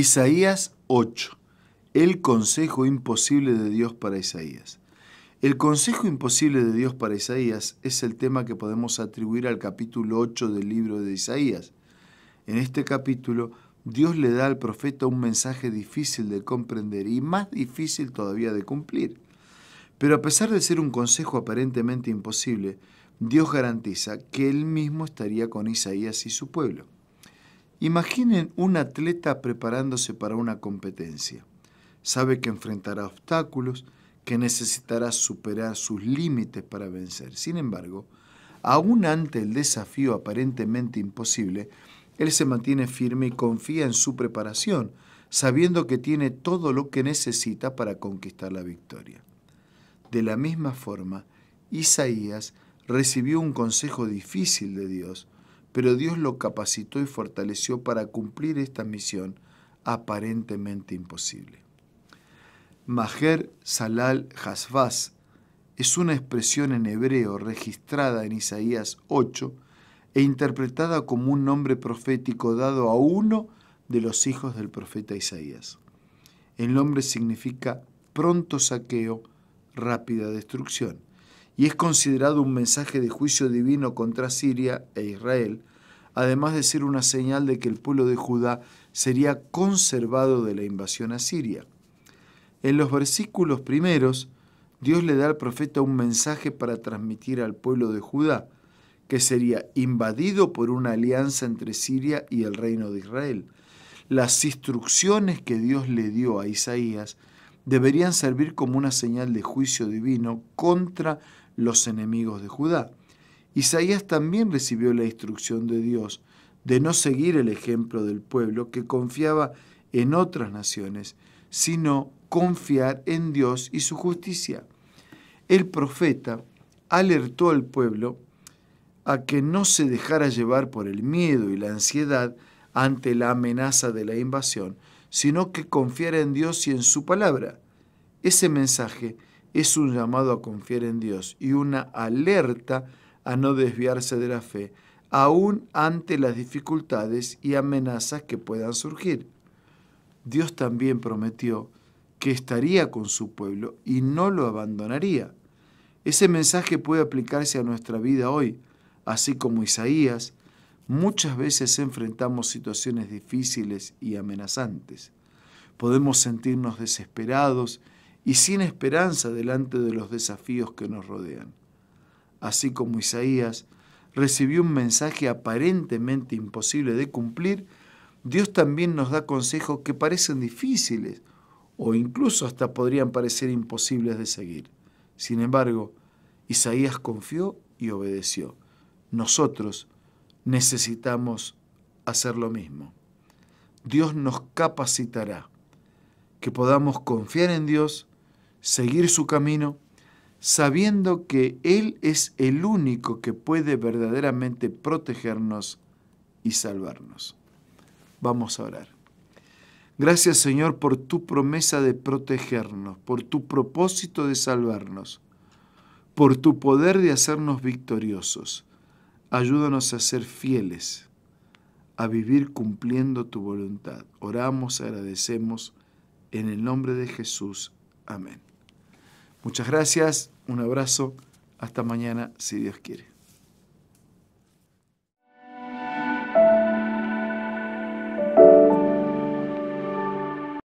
Isaías 8. El consejo imposible de Dios para Isaías. El consejo imposible de Dios para Isaías es el tema que podemos atribuir al capítulo 8 del libro de Isaías. En este capítulo, Dios le da al profeta un mensaje difícil de comprender y más difícil todavía de cumplir. Pero a pesar de ser un consejo aparentemente imposible, Dios garantiza que él mismo estaría con Isaías y su pueblo. Imaginen un atleta preparándose para una competencia. Sabe que enfrentará obstáculos, que necesitará superar sus límites para vencer. Sin embargo, aún ante el desafío aparentemente imposible, él se mantiene firme y confía en su preparación, sabiendo que tiene todo lo que necesita para conquistar la victoria. De la misma forma, Isaías recibió un consejo difícil de Dios, pero Dios lo capacitó y fortaleció para cumplir esta misión aparentemente imposible. Maher Salal Hasbaz es una expresión en hebreo registrada en Isaías 8 e interpretada como un nombre profético dado a uno de los hijos del profeta Isaías. El nombre significa pronto saqueo, rápida destrucción y es considerado un mensaje de juicio divino contra Siria e Israel, además de ser una señal de que el pueblo de Judá sería conservado de la invasión a Siria. En los versículos primeros, Dios le da al profeta un mensaje para transmitir al pueblo de Judá, que sería invadido por una alianza entre Siria y el reino de Israel. Las instrucciones que Dios le dio a Isaías deberían servir como una señal de juicio divino contra los enemigos de Judá. Isaías también recibió la instrucción de Dios de no seguir el ejemplo del pueblo que confiaba en otras naciones, sino confiar en Dios y su justicia. El profeta alertó al pueblo a que no se dejara llevar por el miedo y la ansiedad ante la amenaza de la invasión, sino que confiara en Dios y en su palabra. Ese mensaje es un llamado a confiar en Dios y una alerta a no desviarse de la fe, aún ante las dificultades y amenazas que puedan surgir. Dios también prometió que estaría con su pueblo y no lo abandonaría. Ese mensaje puede aplicarse a nuestra vida hoy, así como Isaías, muchas veces enfrentamos situaciones difíciles y amenazantes. Podemos sentirnos desesperados y sin esperanza delante de los desafíos que nos rodean. Así como Isaías recibió un mensaje aparentemente imposible de cumplir, Dios también nos da consejos que parecen difíciles o incluso hasta podrían parecer imposibles de seguir. Sin embargo, Isaías confió y obedeció. Nosotros necesitamos hacer lo mismo. Dios nos capacitará, que podamos confiar en Dios seguir su camino, sabiendo que Él es el único que puede verdaderamente protegernos y salvarnos. Vamos a orar. Gracias Señor por tu promesa de protegernos, por tu propósito de salvarnos, por tu poder de hacernos victoriosos. Ayúdanos a ser fieles, a vivir cumpliendo tu voluntad. Oramos, agradecemos, en el nombre de Jesús. Amén. Muchas gracias, un abrazo, hasta mañana si Dios quiere.